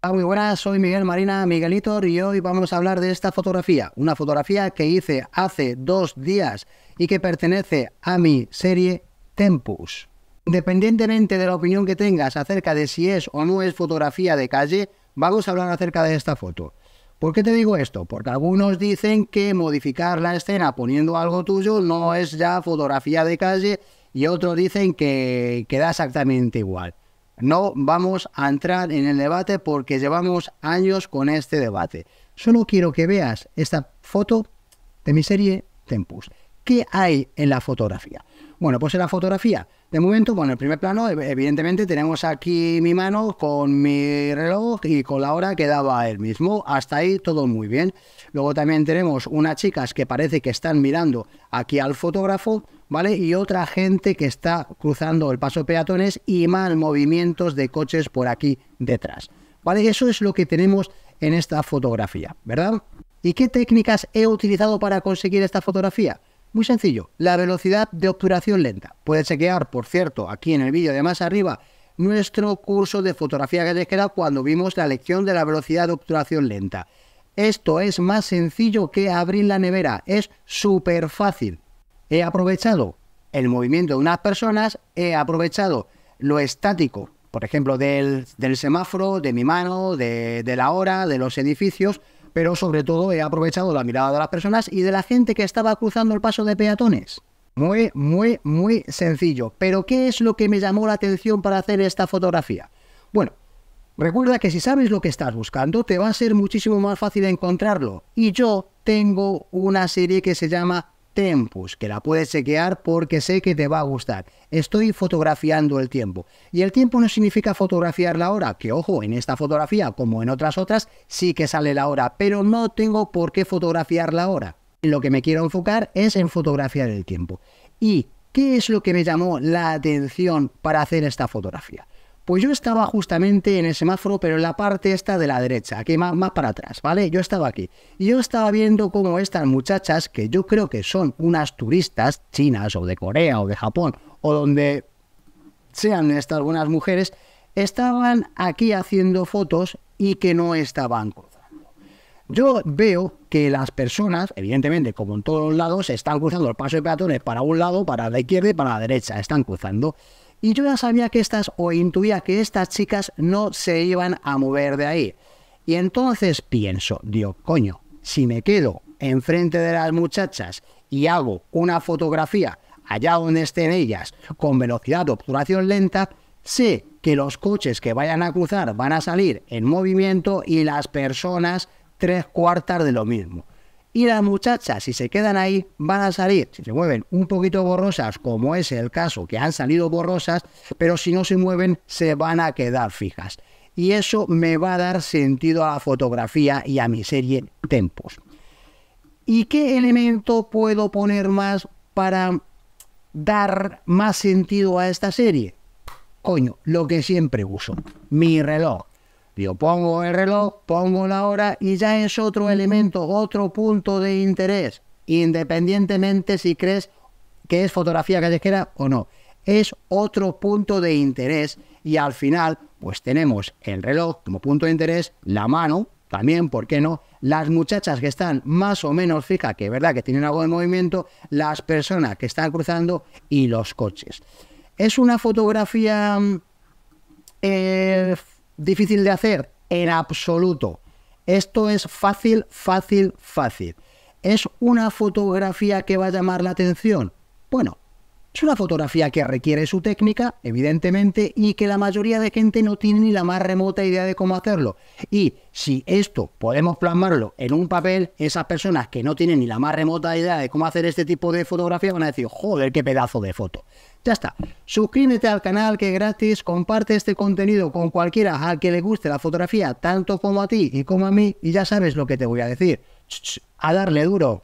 Hola, ah, muy buenas, soy Miguel Marina Miguelitor y hoy vamos a hablar de esta fotografía, una fotografía que hice hace dos días y que pertenece a mi serie Tempus. Independientemente de la opinión que tengas acerca de si es o no es fotografía de calle, vamos a hablar acerca de esta foto. ¿Por qué te digo esto? Porque algunos dicen que modificar la escena poniendo algo tuyo no es ya fotografía de calle y otros dicen que queda exactamente igual. No vamos a entrar en el debate porque llevamos años con este debate. Solo quiero que veas esta foto de mi serie Tempus. ¿Qué hay en la fotografía? Bueno, pues en la fotografía, de momento, bueno, el primer plano, evidentemente tenemos aquí mi mano con mi reloj y con la hora que daba el mismo. Hasta ahí todo muy bien. Luego también tenemos unas chicas que parece que están mirando aquí al fotógrafo, ¿vale? Y otra gente que está cruzando el paso de peatones y mal movimientos de coches por aquí detrás. ¿Vale? Eso es lo que tenemos en esta fotografía, ¿verdad? ¿Y qué técnicas he utilizado para conseguir esta fotografía? Muy sencillo, la velocidad de obturación lenta. Puedes chequear, por cierto, aquí en el vídeo de más arriba, nuestro curso de fotografía que queda cuando vimos la lección de la velocidad de obturación lenta. Esto es más sencillo que abrir la nevera, es súper fácil. He aprovechado el movimiento de unas personas, he aprovechado lo estático, por ejemplo, del, semáforo, de mi mano, de la hora, de los edificios, pero sobre todo he aprovechado la mirada de las personas y de la gente que estaba cruzando el paso de peatones. Muy, muy, muy sencillo. Pero ¿qué es lo que me llamó la atención para hacer esta fotografía? Bueno, recuerda que si sabes lo que estás buscando, te va a ser muchísimo más fácil encontrarlo. Y yo tengo una serie que se llama Tempus, que la puedes chequear porque sé que te va a gustar. Estoy fotografiando el tiempo. Y el tiempo no significa fotografiar la hora, que ojo, en esta fotografía, como en otras otras, sí que sale la hora, pero no tengo por qué fotografiar la hora. Lo que me quiero enfocar es en fotografiar el tiempo. ¿Y qué es lo que me llamó la atención para hacer esta fotografía? Pues yo estaba justamente en el semáforo, pero en la parte esta de la derecha, aquí más, para atrás, ¿vale? Yo estaba aquí. Y yo estaba viendo cómo estas muchachas, que yo creo que son unas turistas chinas o de Corea o de Japón, o donde sean estas algunas mujeres, estaban aquí haciendo fotos y que no estaban cruzando. Yo veo que las personas, evidentemente, como en todos los lados, están cruzando el paso de peatones para un lado, para la izquierda y para la derecha, están cruzando. Y yo ya sabía que estas, o intuía que estas chicas no se iban a mover de ahí. Y entonces pienso, dios coño, si me quedo enfrente de las muchachas y hago una fotografía allá donde estén ellas con velocidad de obturación lenta, sé que los coches que vayan a cruzar van a salir en movimiento y las personas tres cuartas de lo mismo. Y las muchachas, si se quedan ahí, van a salir, si se mueven un poquito borrosas, como es el caso, que han salido borrosas, pero si no se mueven, se van a quedar fijas. Y eso me va a dar sentido a la fotografía y a mi serie Tempos. ¿Y qué elemento puedo poner más para dar más sentido a esta serie? Coño, lo que siempre uso, mi reloj. Digo, pongo el reloj, pongo la hora y ya es otro elemento, otro punto de interés, independientemente si crees que es fotografía callejera o no. Es otro punto de interés y al final, pues tenemos el reloj como punto de interés, la mano, también, ¿por qué no? Las muchachas que están más o menos fijas, que es verdad que tienen algo de movimiento, las personas que están cruzando y los coches. Es una fotografía mm, eh, difícil de hacer? En absoluto. Esto es fácil, fácil, fácil. ¿Es una fotografía que va a llamar la atención? Bueno, es una fotografía que requiere su técnica, evidentemente, y que la mayoría de gente no tiene ni la más remota idea de cómo hacerlo. Y si esto podemos plasmarlo en un papel, esas personas que no tienen ni la más remota idea de cómo hacer este tipo de fotografía van a decir, joder, qué pedazo de foto. Ya está. Suscríbete al canal que es gratis, comparte este contenido con cualquiera al que le guste la fotografía, tanto como a ti y como a mí, y ya sabes lo que te voy a decir. A darle duro.